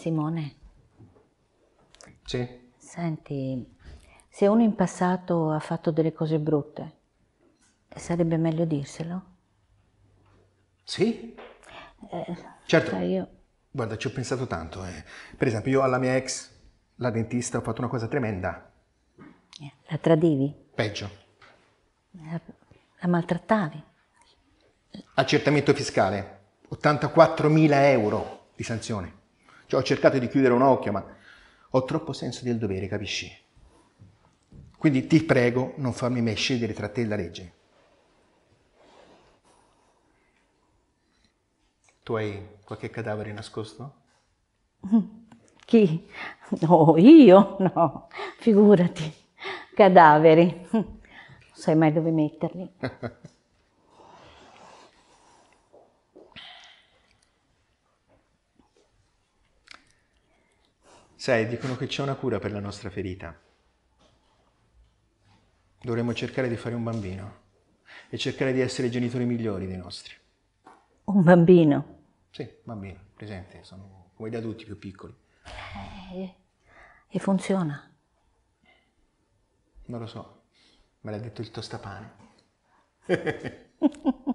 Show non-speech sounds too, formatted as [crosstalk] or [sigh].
Simone? Sì. Senti, se uno in passato ha fatto delle cose brutte, sarebbe meglio dirselo? Sì? Eh, certo. Cioè io... Guarda, ci ho pensato tanto. Eh. Per esempio, io alla mia ex, la dentista, ho fatto una cosa tremenda. La tradivi? Peggio. La, la maltrattavi? Accertamento fiscale, 84.000 euro di sanzione. Cioè, ho cercato di chiudere un occhio, ma ho troppo senso del dovere, capisci? Quindi ti prego, non farmi mai scegliere tra te e la legge. Tu hai qualche cadavere nascosto? [laughs] Chi? No, io? No, figurati, cadaveri. [laughs] Non sai mai dove metterli. [laughs] Sai, dicono che c'è una cura per la nostra ferita. Dovremmo cercare di fare un bambino e cercare di essere i genitori migliori dei nostri. Un bambino? Sì, bambino, presente, sono come gli adulti più piccoli. Eh, e, funziona? Non lo so, me l'ha detto il tostapane. [laughs]